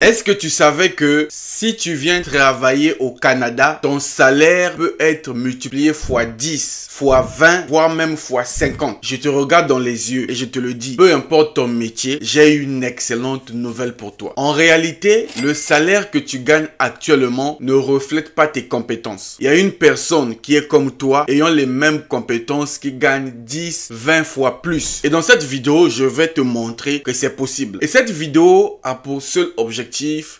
Est-ce que tu savais que si tu viens travailler au Canada, ton salaire peut être multiplié fois 10, fois 20, voire même fois 50 Je te regarde dans les yeux et je te le dis, peu importe ton métier, j'ai une excellente nouvelle pour toi. En réalité, le salaire que tu gagnes actuellement ne reflète pas tes compétences. Il y a une personne qui est comme toi, ayant les mêmes compétences, qui gagne 10, 20 fois plus. Et dans cette vidéo, je vais te montrer que c'est possible. Et cette vidéo a pour seul objectif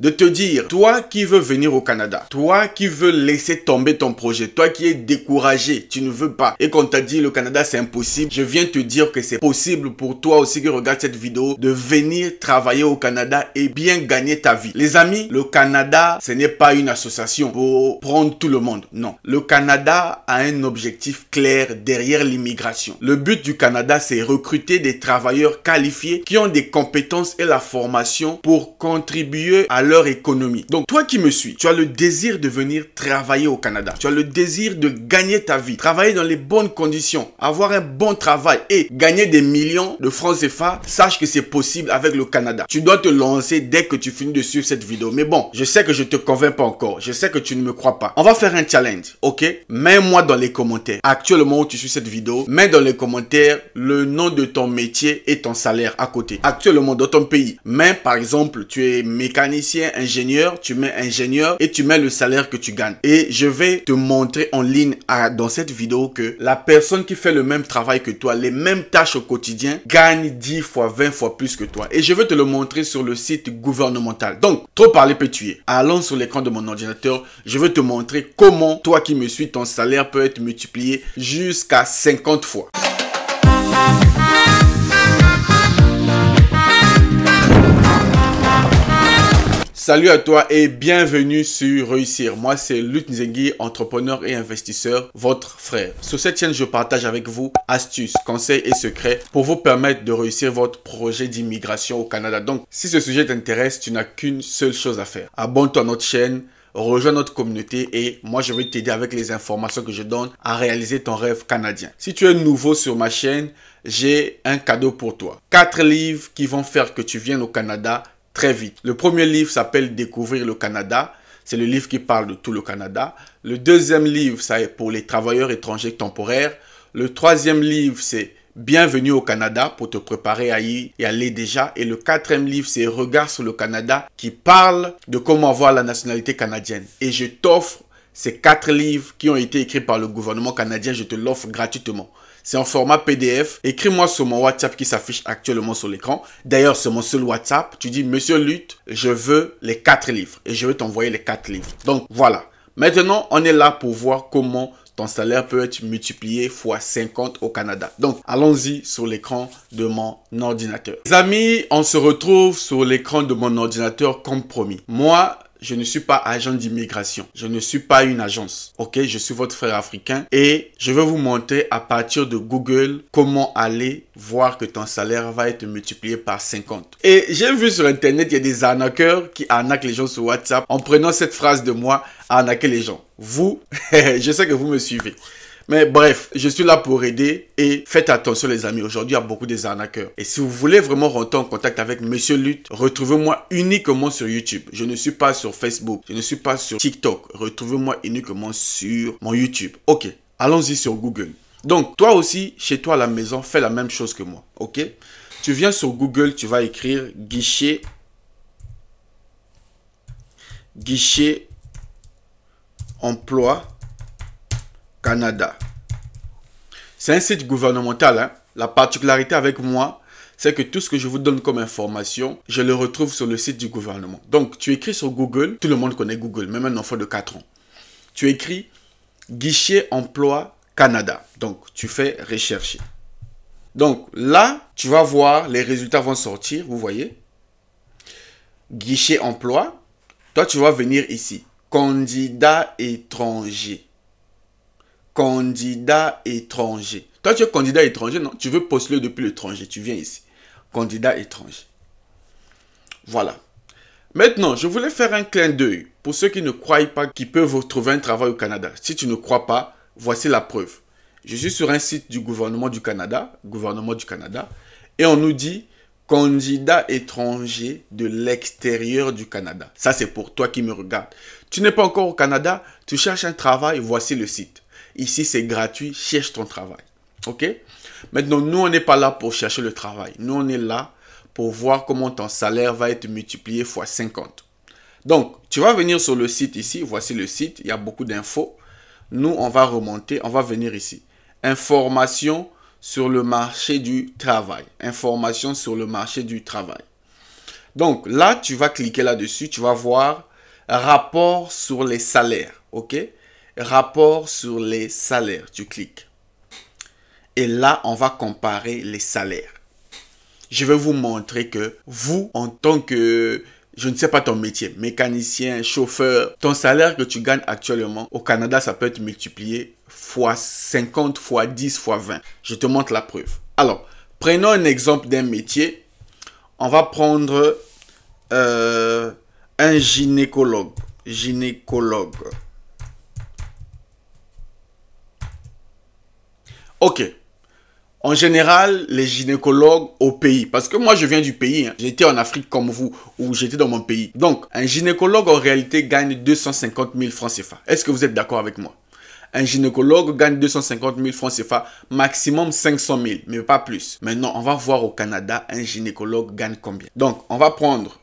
de te dire, toi qui veux venir au Canada, toi qui veux laisser tomber ton projet, toi qui es découragé, tu ne veux pas, et qu'on t'a dit le Canada c'est impossible, je viens te dire que c'est possible pour toi aussi qui regarde cette vidéo de venir travailler au Canada et bien gagner ta vie. Les amis, le Canada, ce n'est pas une association pour prendre tout le monde. Non. Le Canada a un objectif clair derrière l'immigration. Le but du Canada, c'est recruter des travailleurs qualifiés qui ont des compétences et la formation pour contribuer à leur économie. Donc toi qui me suis, tu as le désir de venir travailler au Canada. Tu as le désir de gagner ta vie, travailler dans les bonnes conditions, avoir un bon travail et gagner des millions de francs CFA. Sache que c'est possible avec le Canada. Tu dois te lancer dès que tu finis de suivre cette vidéo. Mais bon, je sais que je te convainc pas encore. Je sais que tu ne me crois pas. On va faire un challenge, ok Mets-moi dans les commentaires. Actuellement où tu suis cette vidéo, mets dans les commentaires le nom de ton métier et ton salaire à côté. Actuellement dans ton pays. Mets par exemple, tu es mécanicien, ingénieur, tu mets ingénieur et tu mets le salaire que tu gagnes. Et je vais te montrer en ligne ah, dans cette vidéo que la personne qui fait le même travail que toi, les mêmes tâches au quotidien, gagne 10 fois, 20 fois plus que toi. Et je vais te le montrer sur le site gouvernemental. Donc, trop parler peut tuer. Allons sur l'écran de mon ordinateur. Je vais te montrer comment toi qui me suis, ton salaire peut être multiplié jusqu'à 50 fois. Salut à toi et bienvenue sur Réussir. Moi, c'est Luc Nzengi, entrepreneur et investisseur, votre frère. Sur cette chaîne, je partage avec vous astuces, conseils et secrets pour vous permettre de réussir votre projet d'immigration au Canada. Donc, si ce sujet t'intéresse, tu n'as qu'une seule chose à faire. Abonne-toi à notre chaîne, rejoins notre communauté et moi je vais t'aider avec les informations que je donne à réaliser ton rêve canadien. Si tu es nouveau sur ma chaîne, j'ai un cadeau pour toi. Quatre livres qui vont faire que tu viennes au Canada très vite. Le premier livre s'appelle Découvrir le Canada. C'est le livre qui parle de tout le Canada. Le deuxième livre, ça est pour les travailleurs étrangers temporaires. Le troisième livre, c'est Bienvenue au Canada pour te préparer à y aller déjà. Et le quatrième livre, c'est regard sur le Canada qui parle de comment avoir la nationalité canadienne. Et je t'offre ces quatre livres qui ont été écrits par le gouvernement canadien. Je te l'offre gratuitement. C'est en format PDF. Écris-moi sur mon WhatsApp qui s'affiche actuellement sur l'écran. D'ailleurs, c'est mon seul WhatsApp. Tu dis, Monsieur Lutte, je veux les quatre livres. Et je vais t'envoyer les quatre livres. Donc voilà. Maintenant, on est là pour voir comment ton salaire peut être multiplié fois 50 au Canada. Donc, allons-y sur l'écran de mon ordinateur. Les amis, on se retrouve sur l'écran de mon ordinateur comme promis. Moi, je ne suis pas agent d'immigration. Je ne suis pas une agence. Ok, je suis votre frère africain et je vais vous montrer à partir de Google comment aller voir que ton salaire va être multiplié par 50. Et j'ai vu sur internet, il y a des arnaqueurs qui arnaquent les gens sur WhatsApp en prenant cette phrase de moi, arnaquer les gens. Vous, je sais que vous me suivez. Mais bref, je suis là pour aider et faites attention les amis, aujourd'hui il y a beaucoup des arnaqueurs. Et si vous voulez vraiment rentrer en contact avec Monsieur Lutte, retrouvez-moi uniquement sur YouTube. Je ne suis pas sur Facebook, je ne suis pas sur TikTok. Retrouvez-moi uniquement sur mon YouTube. Ok, allons-y sur Google. Donc toi aussi, chez toi à la maison, fais la même chose que moi. Ok Tu viens sur Google, tu vas écrire guichet. Guichet emploi Canada. C'est un site gouvernemental. Hein. La particularité avec moi, c'est que tout ce que je vous donne comme information, je le retrouve sur le site du gouvernement. Donc, tu écris sur Google, tout le monde connaît Google, même un enfant de 4 ans. Tu écris guichet emploi Canada. Donc, tu fais rechercher. Donc, là, tu vas voir, les résultats vont sortir, vous voyez. Guichet emploi. Toi, tu vas venir ici. Candidat étranger candidat étranger. Toi, tu es candidat étranger, non Tu veux postuler depuis l'étranger, tu viens ici. Candidat étranger. Voilà. Maintenant, je voulais faire un clin d'œil pour ceux qui ne croient pas qu'ils peuvent trouver un travail au Canada. Si tu ne crois pas, voici la preuve. Je suis sur un site du gouvernement du Canada, gouvernement du Canada, et on nous dit candidat étranger de l'extérieur du Canada. Ça, c'est pour toi qui me regarde. Tu n'es pas encore au Canada, tu cherches un travail, voici le site. Ici, c'est gratuit. Cherche ton travail. OK Maintenant, nous, on n'est pas là pour chercher le travail. Nous, on est là pour voir comment ton salaire va être multiplié fois 50. Donc, tu vas venir sur le site ici. Voici le site. Il y a beaucoup d'infos. Nous, on va remonter. On va venir ici. Information sur le marché du travail. Information sur le marché du travail. Donc là, tu vas cliquer là-dessus, tu vas voir rapport sur les salaires, ok rapport sur les salaires. Tu cliques. Et là, on va comparer les salaires. Je vais vous montrer que vous, en tant que, je ne sais pas ton métier, mécanicien, chauffeur, ton salaire que tu gagnes actuellement au Canada, ça peut être multiplié fois 50, fois 10, fois 20. Je te montre la preuve. Alors, prenons un exemple d'un métier. On va prendre euh, un gynécologue. Gynécologue. Ok. En général, les gynécologues au pays, parce que moi je viens du pays, hein. j'étais en Afrique comme vous, ou j'étais dans mon pays. Donc, un gynécologue en réalité gagne 250 000 francs CFA. Est-ce que vous êtes d'accord avec moi un gynécologue gagne 250 000 francs CFA, maximum 500 000, mais pas plus. Maintenant, on va voir au Canada, un gynécologue gagne combien. Donc, on va prendre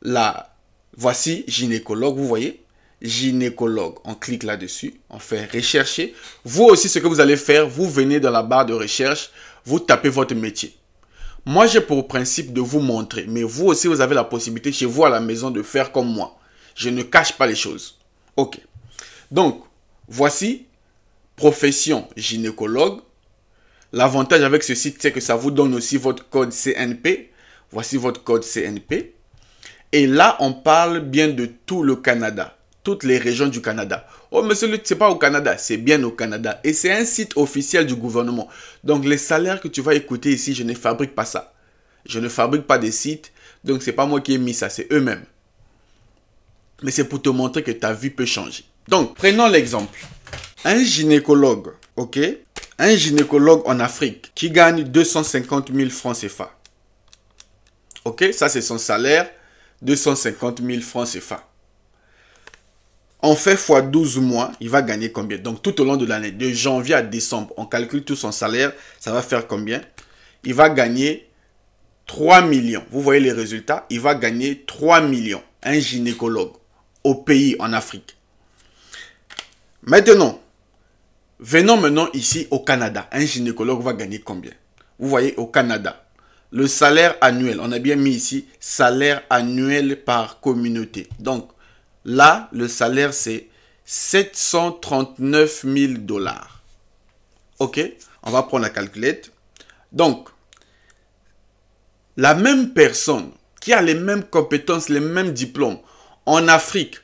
la... Voici gynécologue, vous voyez gynécologue. On clique là-dessus, on fait rechercher. Vous aussi, ce que vous allez faire, vous venez dans la barre de recherche, vous tapez votre métier. Moi, j'ai pour principe de vous montrer, mais vous aussi, vous avez la possibilité chez vous à la maison de faire comme moi. Je ne cache pas les choses. Ok. Donc, voici profession gynécologue. L'avantage avec ce site, c'est que ça vous donne aussi votre code CNP. Voici votre code CNP. Et là, on parle bien de tout le Canada toutes les régions du Canada. Oh, monsieur c'est pas au Canada, c'est bien au Canada. Et c'est un site officiel du gouvernement. Donc, les salaires que tu vas écouter ici, je ne fabrique pas ça. Je ne fabrique pas des sites. Donc, c'est pas moi qui ai mis ça, c'est eux-mêmes. Mais c'est pour te montrer que ta vie peut changer. Donc, prenons l'exemple. Un gynécologue, ok Un gynécologue en Afrique qui gagne 250 000 francs CFA. Ok Ça, c'est son salaire. 250 000 francs CFA on fait x 12 mois, il va gagner combien Donc tout au long de l'année, de janvier à décembre, on calcule tout son salaire, ça va faire combien Il va gagner 3 millions. Vous voyez les résultats Il va gagner 3 millions, un gynécologue, au pays, en Afrique. Maintenant, venons maintenant ici au Canada. Un gynécologue va gagner combien Vous voyez au Canada, le salaire annuel, on a bien mis ici salaire annuel par communauté. Donc, Là, le salaire, c'est 739 000 dollars. OK On va prendre la calculette. Donc, la même personne qui a les mêmes compétences, les mêmes diplômes en Afrique,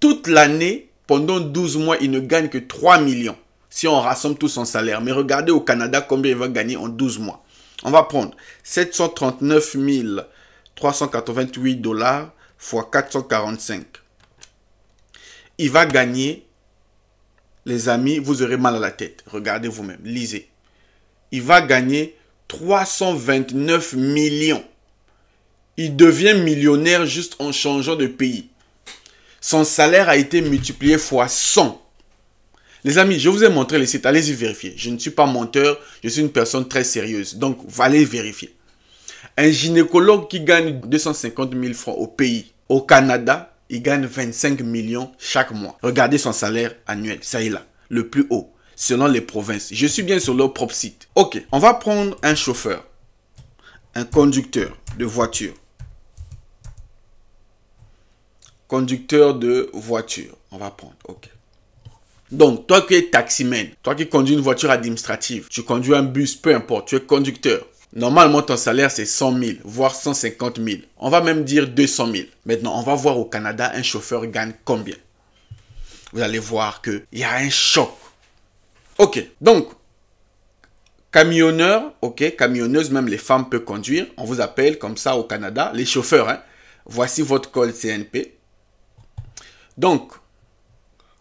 toute l'année, pendant 12 mois, il ne gagne que 3 millions si on rassemble tout son salaire. Mais regardez au Canada combien il va gagner en 12 mois. On va prendre 739 388 dollars fois 445 il va gagner. Les amis, vous aurez mal à la tête. Regardez vous-même, lisez. Il va gagner 329 millions. Il devient millionnaire juste en changeant de pays. Son salaire a été multiplié fois 100. Les amis, je vous ai montré les sites. Allez-y vérifier. Je ne suis pas menteur. Je suis une personne très sérieuse. Donc, allez vérifier. Un gynécologue qui gagne 250 000 francs au pays, au Canada, il gagne 25 millions chaque mois. Regardez son salaire annuel, ça y est là, le plus haut, selon les provinces. Je suis bien sur leur propre site. Ok, on va prendre un chauffeur, un conducteur de voiture. Conducteur de voiture, on va prendre, ok. Donc, toi qui es taximène, toi qui conduis une voiture administrative, tu conduis un bus, peu importe, tu es conducteur, Normalement, ton salaire, c'est 100 000, voire 150 000. On va même dire 200 000. Maintenant, on va voir au Canada, un chauffeur gagne combien. Vous allez voir qu'il y a un choc. Ok, donc, camionneur, ok, camionneuse, même les femmes peuvent conduire. On vous appelle comme ça au Canada, les chauffeurs. Hein. Voici votre code CNP. Donc,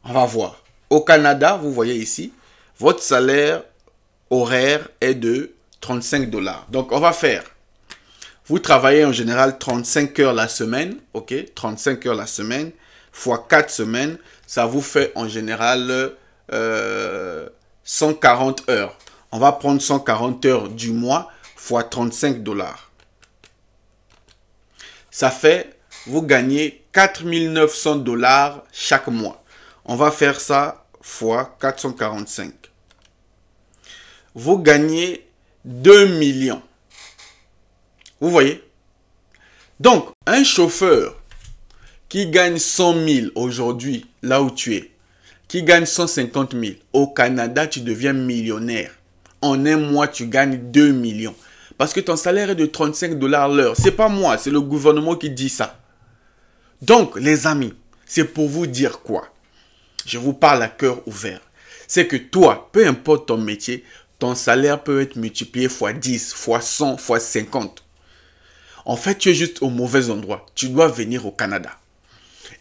on va voir. Au Canada, vous voyez ici, votre salaire horaire est de 35 dollars. Donc, on va faire. Vous travaillez en général 35 heures la semaine, ok 35 heures la semaine, fois 4 semaines, ça vous fait en général 140 euh, heures. On va prendre 140 heures du mois, x 35 dollars. Ça fait, vous gagnez 4900 dollars chaque mois. On va faire ça fois 445. Vous gagnez 2 millions. Vous voyez Donc, un chauffeur qui gagne 100 000 aujourd'hui, là où tu es, qui gagne 150 000, au Canada, tu deviens millionnaire. En un mois, tu gagnes 2 millions. Parce que ton salaire est de 35 dollars l'heure. C'est pas moi, c'est le gouvernement qui dit ça. Donc, les amis, c'est pour vous dire quoi Je vous parle à cœur ouvert. C'est que toi, peu importe ton métier, ton salaire peut être multiplié fois 10, fois 100, fois 50. En fait, tu es juste au mauvais endroit. Tu dois venir au Canada.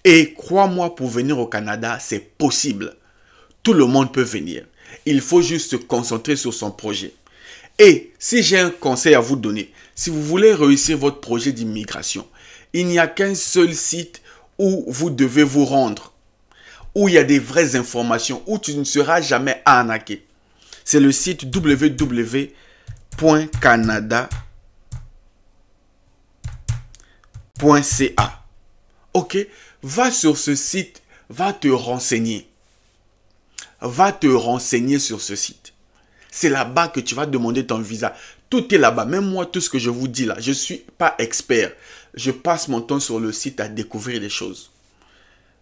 Et crois-moi, pour venir au Canada, c'est possible. Tout le monde peut venir. Il faut juste se concentrer sur son projet. Et si j'ai un conseil à vous donner, si vous voulez réussir votre projet d'immigration, il n'y a qu'un seul site où vous devez vous rendre, où il y a des vraies informations, où tu ne seras jamais arnaqué c'est le site www.canada.ca. Ok Va sur ce site, va te renseigner. Va te renseigner sur ce site. C'est là-bas que tu vas demander ton visa. Tout est là-bas. Même moi, tout ce que je vous dis là, je ne suis pas expert. Je passe mon temps sur le site à découvrir des choses.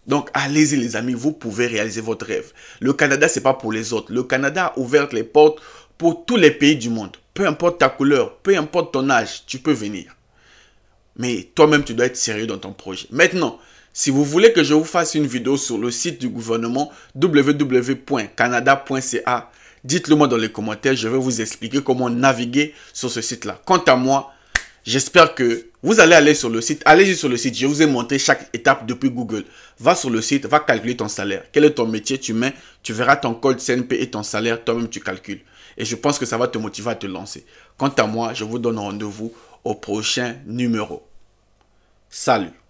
Donc allez-y les amis, vous pouvez réaliser votre rêve. Le Canada, c'est pas pour les autres. Le Canada a ouvert les portes pour tous les pays du monde. Peu importe ta couleur, peu importe ton âge, tu peux venir. Mais toi-même, tu dois être sérieux dans ton projet. Maintenant, si vous voulez que je vous fasse une vidéo sur le site du gouvernement www.canada.ca, dites-le moi dans les commentaires, je vais vous expliquer comment naviguer sur ce site-là. Quant à moi, j'espère que vous allez aller sur le site, allez y sur le site, je vous ai montré chaque étape depuis Google. Va sur le site, va calculer ton salaire. Quel est ton métier, tu mets, tu verras ton code CNP et ton salaire, toi-même tu calcules. Et je pense que ça va te motiver à te lancer. Quant à moi, je vous donne rendez-vous au prochain numéro. Salut